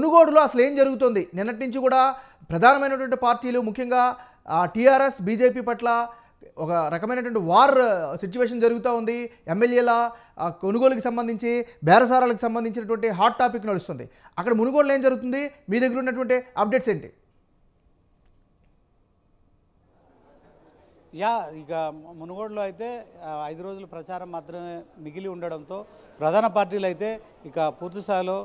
మునుగోడులో అసలు ఏం జరుగుతుంది నిన్నటి నుంచి కూడా ప్రధానమైనటువంటి పార్టీలు ముఖ్యంగా టీఆర్ఎస్ బీజేపీ పట్ల ఒక రకమైనటువంటి వార్ సిచ్యువేషన్ జరుగుతూ ఉంది ఎమ్మెల్యేల కొనుగోలుకి సంబంధించి బేరసారాలకు సంబంధించినటువంటి హాట్ టాపిక్ నడుస్తుంది అక్కడ మునుగోడులో ఏం జరుగుతుంది మీ దగ్గర ఉన్నటువంటి అప్డేట్స్ ఏంటి యా ఇక మునుగోడులో అయితే ఐదు రోజుల ప్రచారం మాత్రమే మిగిలి ఉండడంతో ప్రధాన పార్టీలు అయితే ఇక పూర్తిస్థాయిలో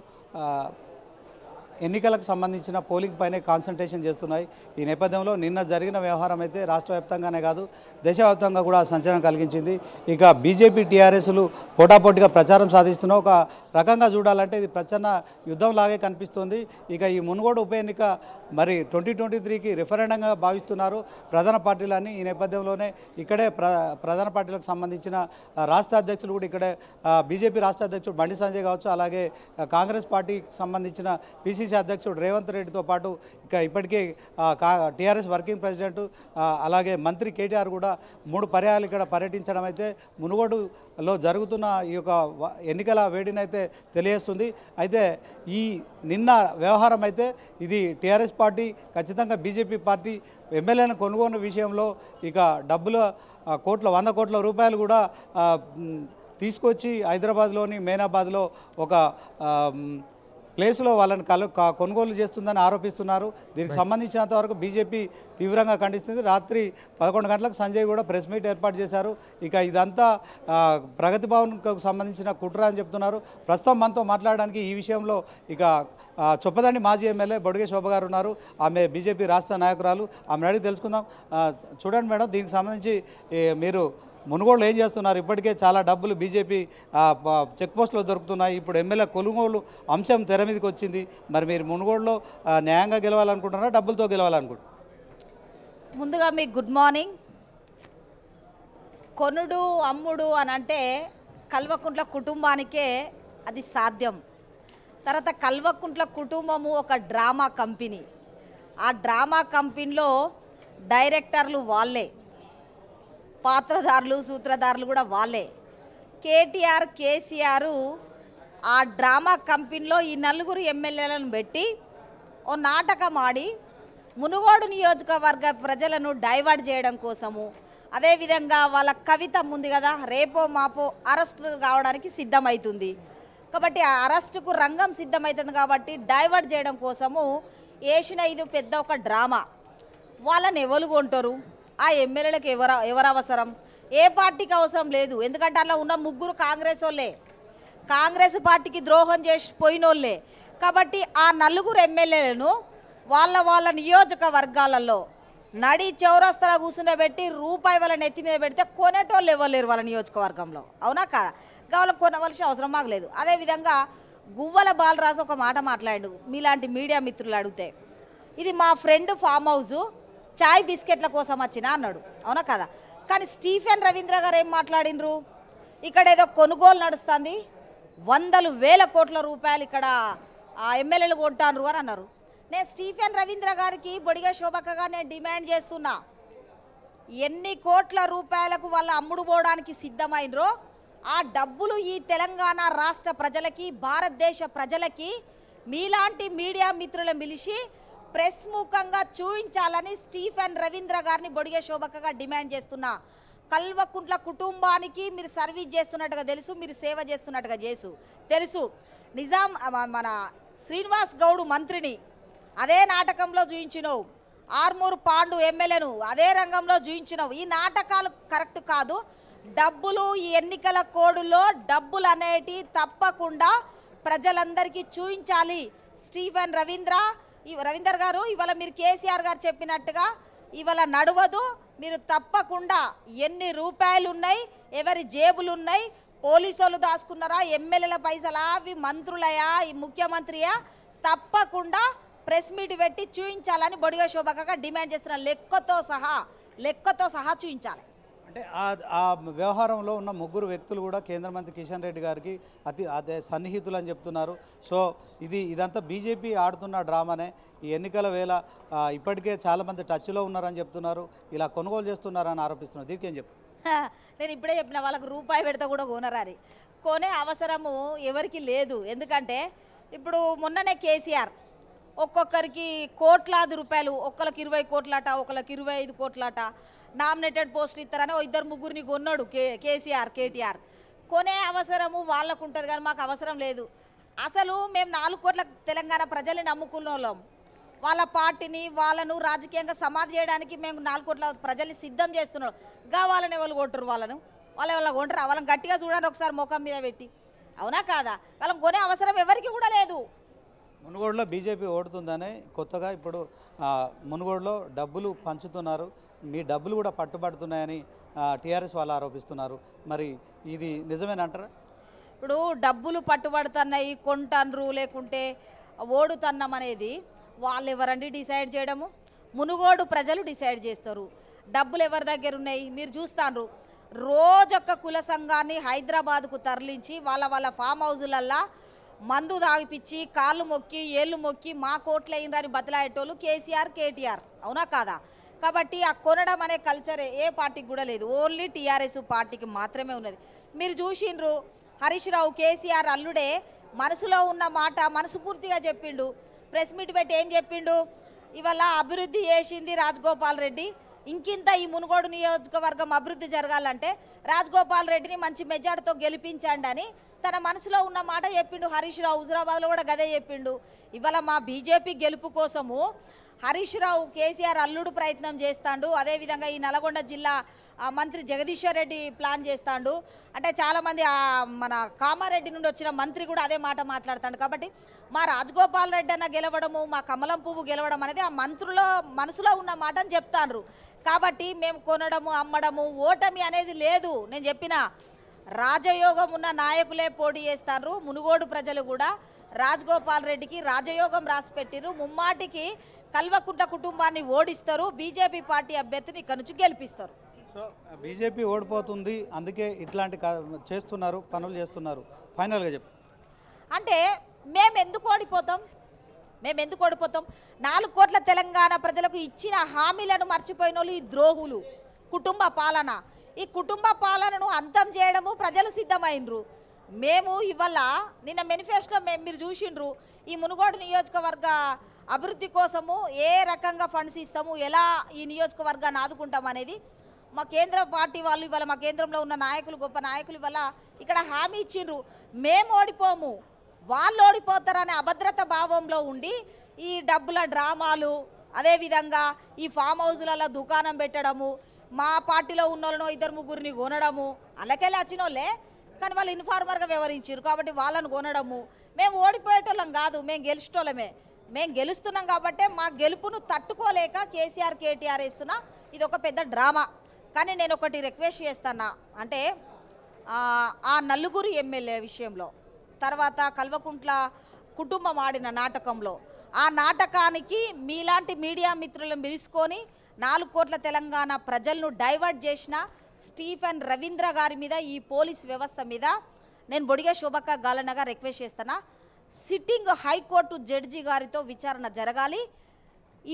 ఎన్నికలకు సంబంధించిన పోలింగ్ పైనే కాన్సన్ట్రేషన్ చేస్తున్నాయి ఈ నేపథ్యంలో నిన్న జరిగిన వ్యవహారం అయితే రాష్ట్ర వ్యాప్తంగానే కాదు దేశవ్యాప్తంగా కూడా సంచలనం కలిగించింది ఇక బీజేపీ టీఆర్ఎస్లు పోటాపోటీగా ప్రచారం సాధిస్తున్న ఒక రకంగా చూడాలంటే ఇది ప్రచన్న యుద్ధంలాగే కనిపిస్తుంది ఇక ఈ మునుగోడు ఉప ఎన్నిక మరి ట్వంటీ ట్వంటీ త్రీకి రిఫరెండంగా భావిస్తున్నారు ప్రధాన పార్టీలన్నీ ఈ నేపథ్యంలోనే ఇక్కడే ప్రధాన పార్టీలకు సంబంధించిన రాష్ట్ర అధ్యక్షులు కూడా ఇక్కడే బీజేపీ రాష్ట్ర అధ్యక్షుడు బండి సంజయ్ కావచ్చు అలాగే కాంగ్రెస్ పార్టీకి సంబంధించిన పీసీ పిసిసి అధ్యక్షుడు రేవంత్ రెడ్డితో పాటు ఇక ఇప్పటికే టీఆర్ఎస్ వర్కింగ్ ప్రెసిడెంట్ అలాగే మంత్రి కేటీఆర్ కూడా మూడు పర్యాలు ఇక్కడ పర్యటించడం అయితే మునుగోడులో జరుగుతున్న ఈ యొక్క ఎన్నికల వేడినైతే తెలియజేస్తుంది అయితే ఈ నిన్న వ్యవహారం అయితే ఇది టీఆర్ఎస్ పార్టీ ఖచ్చితంగా బీజేపీ పార్టీ ఎమ్మెల్యేను కొనుగోలు విషయంలో ఇక డబ్బుల కోట్ల వంద కోట్ల రూపాయలు కూడా తీసుకొచ్చి హైదరాబాద్లోని మేనాబాద్లో ఒక ప్లేసులో వాళ్ళని కలు కొనుగోలు చేస్తుందని ఆరోపిస్తున్నారు దీనికి సంబంధించినంత వరకు బీజేపీ తీవ్రంగా ఖండిస్తుంది రాత్రి పదకొండు గంటలకు సంజయ్ కూడా ప్రెస్ మీట్ ఏర్పాటు చేశారు ఇక ఇదంతా ప్రగతి భవన్కు సంబంధించిన కుట్ర అని చెప్తున్నారు ప్రస్తుతం మనతో మాట్లాడడానికి ఈ విషయంలో ఇక చొప్పదండి మాజీ ఎమ్మెల్యే బొడిగే శోభ గారు ఉన్నారు ఆమె బీజేపీ రాష్ట్ర నాయకురాలు ఆమెను అడిగి తెలుసుకుందాం చూడండి మేడం దీనికి సంబంధించి మీరు మునుగోళ్ళు ఏం చేస్తున్నారు ఇప్పటికే చాలా డబ్బులు బీజేపీ చెక్ పోస్టులో దొరుకుతున్నాయి ఇప్పుడు ఎమ్మెల్యే కొనుగోలు అంశం తెర మీదకి వచ్చింది మరి మీరు మునుగోళ్ళలో న్యాయంగా గెలవాలనుకుంటున్నారా డబ్బులతో గెలవాలనుకుంటున్నారు ముందుగా మీకు గుడ్ మార్నింగ్ కొనుడు అమ్ముడు అని అంటే కల్వకుంట్ల కుటుంబానికే అది సాధ్యం తర్వాత కల్వకుంట్ల కుటుంబము ఒక డ్రామా కంపెనీ ఆ డ్రామా కంపెనీలో డైరెక్టర్లు వాళ్ళే పాత్రధారులు సూత్రధారులు కూడా వాళ్ళే కేటీఆర్ కేసీఆర్ ఆ డ్రామా కంపెనీలో ఈ నలుగురు ఎమ్మెల్యేలను పెట్టి ఓ నాటకం ఆడి మునుగోడు నియోజకవర్గ ప్రజలను డైవర్ట్ చేయడం కోసము అదేవిధంగా వాళ్ళ కవిత ఉంది కదా రేపో మాపో అరెస్ట్ కావడానికి సిద్ధమవుతుంది కాబట్టి ఆ అరెస్టుకు రంగం సిద్ధమవుతుంది కాబట్టి డైవర్ట్ చేయడం కోసము వేసిన ఇది పెద్ద ఒక డ్రామా వాళ్ళని ఎవరు కొంటారు ఆ ఎమ్మెల్యేలకు ఎవర ఎవరు అవసరం ఏ పార్టీకి అవసరం లేదు ఎందుకంటే అలా ఉన్న ముగ్గురు కాంగ్రెస్ వాళ్ళే కాంగ్రెస్ పార్టీకి ద్రోహం చేసి పోయినోళ్ళే కాబట్టి ఆ నలుగురు ఎమ్మెల్యేలను వాళ్ళ వాళ్ళ నియోజకవర్గాలలో నడి చౌరస్తల పెట్టి రూపాయి వాళ్ళ నెత్తి మీద పెడితే కొనేటోళ్ళు ఇవ్వలేరు వాళ్ళ నియోజకవర్గంలో అవునా కాదా కావాలని కొనవలసిన అవసరం మాకు లేదు అదేవిధంగా గువ్వల బాలరాజు ఒక మాట మాట్లాడు మీలాంటి మీడియా మిత్రులు అడిగితే ఇది మా ఫ్రెండ్ ఫామ్ హౌజు చాయ్ బిస్కెట్ల కోసం వచ్చినా అన్నాడు అవునా కదా కానీ స్టీఫెన్ రవీంద్ర గారు ఏం మాట్లాడినరు ఇక్కడ ఏదో కొనుగోలు నడుస్తుంది వందలు వేల కోట్ల రూపాయలు ఇక్కడ ఎమ్మెల్యేలు కొంటాను అని అన్నారు నేను స్టీఫెన్ రవీంద్ర గారికి బొడిగా శోభక్కగా నేను డిమాండ్ చేస్తున్నా ఎన్ని కోట్ల రూపాయలకు వాళ్ళు అమ్ముడు పోవడానికి సిద్ధమైనరో ఆ డబ్బులు ఈ తెలంగాణ రాష్ట్ర ప్రజలకి భారతదేశ ప్రజలకి మీలాంటి మీడియా మిత్రులు మిలిచి ప్రెస్ ముఖంగా చూపించాలని స్టీఫెన్ రవీంద్ర గారిని బొడిగే శోభకగా డిమాండ్ చేస్తున్నా కల్వకుంట్ల కుటుంబానికి మీరు సర్వీస్ చేస్తున్నట్టుగా తెలుసు మీరు సేవ చేస్తున్నట్టుగా చేసు తెలుసు నిజాం మన శ్రీనివాస్ గౌడ్ మంత్రిని అదే నాటకంలో చూపించినవు ఆర్మూరు పాండు ఎమ్మెల్యేను అదే రంగంలో చూపించినవు ఈ నాటకాలు కరెక్ట్ కాదు డబ్బులు ఈ ఎన్నికల కోడులో డబ్బులు అనేటి తప్పకుండా ప్రజలందరికీ చూపించాలి స్టీఫెన్ రవీంద్ర రవీందర్ గారు ఇవాళ మీరు కేసీఆర్ గారు చెప్పినట్టుగా ఇవాళ నడవదు మీరు తప్పకుండా ఎన్ని రూపాయలు ఉన్నాయి ఎవరి జేబులు ఉన్నాయి పోలీసు వాళ్ళు దాచుకున్నారా ఎమ్మెల్యేల పైసలా అవి మంత్రులయా ముఖ్యమంత్రియా తప్పకుండా ప్రెస్ మీట్ పెట్టి చూయించాలని బొడిగా శోభకగా డిమాండ్ చేస్తున్నారు లెక్కతో సహా లెక్కతో సహా చూయించాలి అంటే ఆ వ్యవహారంలో ఉన్న ముగ్గురు వ్యక్తులు కూడా కేంద్ర మంత్రి కిషన్ రెడ్డి గారికి అతి అదే సన్నిహితులు అని చెప్తున్నారు సో ఇది ఇదంతా బీజేపీ ఆడుతున్న డ్రామానే ఈ ఎన్నికల వేళ ఇప్పటికే చాలామంది టచ్లో ఉన్నారని చెప్తున్నారు ఇలా కొనుగోలు చేస్తున్నారని ఆరోపిస్తున్నారు దీనికి ఏం చెప్తారు నేను ఇప్పుడే చెప్పిన వాళ్ళకు రూపాయి పెడితే కూడా కొనరాని కొనే అవసరము ఎవరికి లేదు ఎందుకంటే ఇప్పుడు మొన్ననే కేసీఆర్ ఒక్కొక్కరికి కోట్లాది రూపాయలు ఒకళ్ళకి ఇరవై కోట్లాట ఒకళ్ళకి ఇరవై ఐదు కోట్లాట నామినేటెడ్ పోస్టులు ఇస్తారని ఓ ఇద్దరు ముగ్గురిని కొన్నాడు కే కేసీఆర్ కేటీఆర్ కొనే అవసరము వాళ్ళకు ఉంటుంది కానీ మాకు అవసరం లేదు అసలు మేము నాలుగు కోట్ల తెలంగాణ ప్రజల్ని నమ్ముకున్న వాళ్ళం వాళ్ళ పార్టీని వాళ్ళను రాజకీయంగా సమాధి చేయడానికి మేము నాలుగు కోట్ల ప్రజల్ని సిద్ధం చేస్తున్నాం వాళ్ళని వాళ్ళు కొట్టరు వాళ్ళను వాళ్ళు వాళ్ళ కొంటారు వాళ్ళని గట్టిగా చూడండి ఒకసారి ముఖం మీద పెట్టి అవునా కాదా వాళ్ళని కొనే అవసరం ఎవరికి కూడా లేదు మునుగోడులో బీజేపీ ఓడుతుందని కొత్తగా ఇప్పుడు మునుగోడులో డబ్బులు పంచుతున్నారు నీ డబ్బులు కూడా పట్టుబడుతున్నాయని టీఆర్ఎస్ వాళ్ళు ఆరోపిస్తున్నారు మరి ఇది నిజమేనంటారా ఇప్పుడు డబ్బులు పట్టుబడుతున్నాయి కొంటన్రు లేకుంటే ఓడుతన్నం అనేది వాళ్ళు ఎవరండి డిసైడ్ చేయడము మునుగోడు ప్రజలు డిసైడ్ చేస్తారు డబ్బులు ఎవరి దగ్గర ఉన్నాయి మీరు చూస్తాను రోజొక్క కుల సంఘాన్ని హైదరాబాద్కు తరలించి వాళ్ళ వాళ్ళ ఫామ్ హౌజులల్లా మందు తాగిపించి కాళ్ళు మొక్కి ఏళ్ళు మొక్కి మా అయిందని బతిలాయేటోళ్ళు కేసీఆర్ కేటీఆర్ అవునా కాదా కాబట్టి ఆ కొనడం అనే కల్చరే ఏ పార్టీకి కూడా లేదు ఓన్లీ టీఆర్ఎస్ పార్టీకి మాత్రమే ఉన్నది మీరు చూసిండ్రు హరీష్ రావు కేసీఆర్ అల్లుడే మనసులో ఉన్న మాట మనసుపూర్తిగా చెప్పిండు ప్రెస్ మీట్ పెట్టి ఏం చెప్పిండు ఇవాళ అభివృద్ధి చేసింది రాజగోపాల్ రెడ్డి ఇంకింత ఈ మునుగోడు నియోజకవర్గం అభివృద్ధి జరగాలంటే రాజగోపాల్ రెడ్డిని మంచి మెజార్టీతో గెలిపించండి అని తన మనసులో ఉన్న మాట చెప్పిండు హరీష్ రావు హుజరాబాద్లో కూడా గదే చెప్పిండు ఇవాళ మా బీజేపీ గెలుపు కోసము హరీష్ రావు కేసీఆర్ అల్లుడు ప్రయత్నం చేస్తాడు అదేవిధంగా ఈ నల్గొండ జిల్లా మంత్రి జగదీశ్వర్ రెడ్డి ప్లాన్ చేస్తాడు అంటే చాలామంది మన కామారెడ్డి నుండి వచ్చిన మంత్రి కూడా అదే మాట మాట్లాడతాడు కాబట్టి మా రాజగోపాల్ రెడ్డి అన్న గెలవడము మా కమలం పువ్వు గెలవడం అనేది ఆ మంత్రుల మనసులో ఉన్న మాట అని చెప్తాను కాబట్టి మేము కొనడము అమ్మడము ఓటమి అనేది లేదు నేను చెప్పిన రాజయోగం ఉన్న నాయకులే పోటీ చేస్తారు మునుగోడు ప్రజలు కూడా రాజగోపాల్ రెడ్డికి రాజయోగం రాసి పెట్టిరు ముమ్మాటికి కల్వకుంట కుటుంబాన్ని ఓడిస్తారు బీజేపీ పార్టీ అభ్యర్థిని ఇక్కడ గెలిపిస్తారు సో బీజేపీ ఓడిపోతుంది అందుకే ఇట్లాంటి చేస్తున్నారు పనులు చేస్తున్నారు ఫైనల్గా చెప్పు అంటే మేము ఎందుకు ఓడిపోతాం మేము ఎందుకు ఓడిపోతాం నాలుగు కోట్ల తెలంగాణ ప్రజలకు ఇచ్చిన హామీలను మర్చిపోయిన ఈ ద్రోహులు కుటుంబ పాలన ఈ కుటుంబ పాలనను అంతం చేయడము ప్రజలు సిద్ధమైనరు మేము ఇవాళ నిన్న మేనిఫెస్టో మీరు చూసిండ్రు ఈ మునుగోడు నియోజకవర్గ అభివృద్ధి కోసము ఏ రకంగా ఫండ్స్ ఇస్తాము ఎలా ఈ నియోజకవర్గాన్ని ఆదుకుంటాం అనేది మా కేంద్ర పార్టీ వాళ్ళు ఇవాళ మా కేంద్రంలో ఉన్న నాయకులు గొప్ప నాయకులు ఇవాళ ఇక్కడ హామీ ఇచ్చిండ్రు మేము ఓడిపోము వాళ్ళు ఓడిపోతారనే అభద్రత భావంలో ఉండి ఈ డబ్బుల డ్రామాలు అదేవిధంగా ఈ ఫామ్ హౌస్లలో దుకాణం పెట్టడము మా పార్టీలో ఉన్నోళ్ళనో ఇద్దరు ముగ్గురిని కొనడము వచ్చిన వచ్చినోళ్ళే కానీ వాళ్ళు ఇన్ఫార్మర్గా వ్యవహరించారు కాబట్టి వాళ్ళని కొనడము మేము ఓడిపోయేటోళ్ళం కాదు మేము గెలిచేటోళ్ళమే మేము గెలుస్తున్నాం కాబట్టే మా గెలుపును తట్టుకోలేక కేసీఆర్ కేటీఆర్ వేస్తున్నా ఇది ఒక పెద్ద డ్రామా కానీ నేను ఒకటి రిక్వెస్ట్ చేస్తున్నా అంటే ఆ నలుగురు ఎమ్మెల్యే విషయంలో తర్వాత కల్వకుంట్ల కుటుంబం ఆడిన నాటకంలో ఆ నాటకానికి మీలాంటి మీడియా మిత్రులను పిలుచుకొని నాలుగు కోట్ల తెలంగాణ ప్రజలను డైవర్ట్ చేసిన స్టీఫెన్ రవీంద్ర గారి మీద ఈ పోలీస్ వ్యవస్థ మీద నేను బొడిగే శోభక్క గాలనగా రిక్వెస్ట్ చేస్తున్నా సిట్టింగ్ హైకోర్టు జడ్జి గారితో విచారణ జరగాలి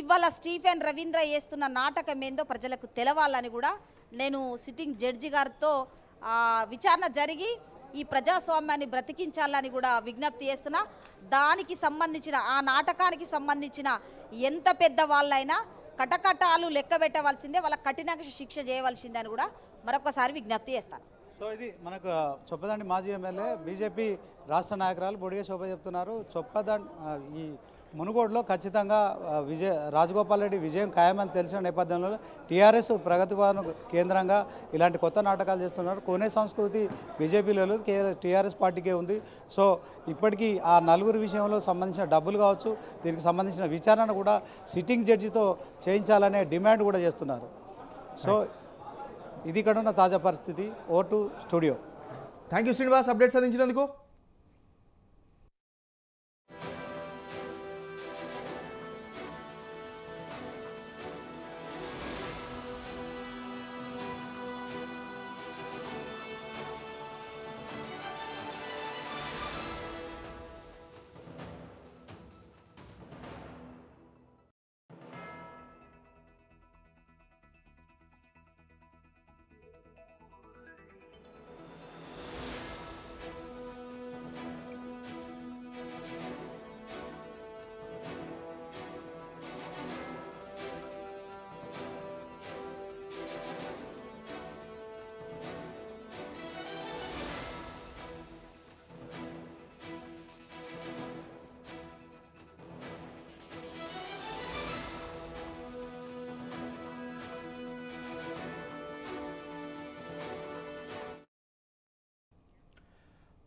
ఇవాళ స్టీఫెన్ రవీంద్ర వేస్తున్న నాటకం ఏందో ప్రజలకు తెలవాలని కూడా నేను సిట్టింగ్ జడ్జి గారితో విచారణ జరిగి ఈ ప్రజాస్వామ్యాన్ని బ్రతికించాలని కూడా విజ్ఞప్తి చేస్తున్నా దానికి సంబంధించిన ఆ నాటకానికి సంబంధించిన ఎంత పెద్ద వాళ్ళైనా కటకటాలు లెక్క పెట్టవలసిందే వాళ్ళ కఠినంగా శిక్ష చేయవలసిందని కూడా మరొకసారి విజ్ఞప్తి చేస్తాను సో ఇది మనకు చొప్పదండి మాజీ ఎమ్మెల్యే బీజేపీ రాష్ట్ర నాయకురాలు బొడిగే శోభ చెప్తున్నారు చొప్పదండి ఈ మునుగోడులో ఖచ్చితంగా విజయ రాజగోపాల్ రెడ్డి విజయం ఖాయమని తెలిసిన నేపథ్యంలో టీఆర్ఎస్ ప్రగతి కేంద్రంగా ఇలాంటి కొత్త నాటకాలు చేస్తున్నారు కోనే సంస్కృతి బీజేపీలో టీఆర్ఎస్ పార్టీకే ఉంది సో ఇప్పటికీ ఆ నలుగురు విషయంలో సంబంధించిన డబ్బులు కావచ్చు దీనికి సంబంధించిన విచారణ కూడా సిట్టింగ్ జడ్జితో చేయించాలనే డిమాండ్ కూడా చేస్తున్నారు సో ఇది కడున్న తాజా పరిస్థితి ఓటు studio thank you Srinivas updates అందించినందుకు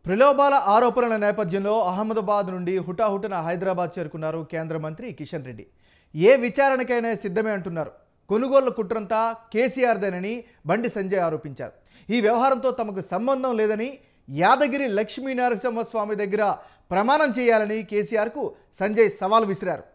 ప్రలోభాల ఆరోపణల నేపథ్యంలో అహ్మదాబాద్ నుండి హుటాహుటన హైదరాబాద్ చేరుకున్నారు కేంద్ర మంత్రి కిషన్ రెడ్డి ఏ విచారణకైనా సిద్ధమే అంటున్నారు కొనుగోళ్ల కుట్రంతా కేసీఆర్దేనని బండి సంజయ్ ఆరోపించారు ఈ వ్యవహారంతో తమకు సంబంధం లేదని యాదగిరి లక్ష్మీ నరసింహస్వామి దగ్గర ప్రమాణం చేయాలని కేసీఆర్కు సంజయ్ సవాల్ విసిరారు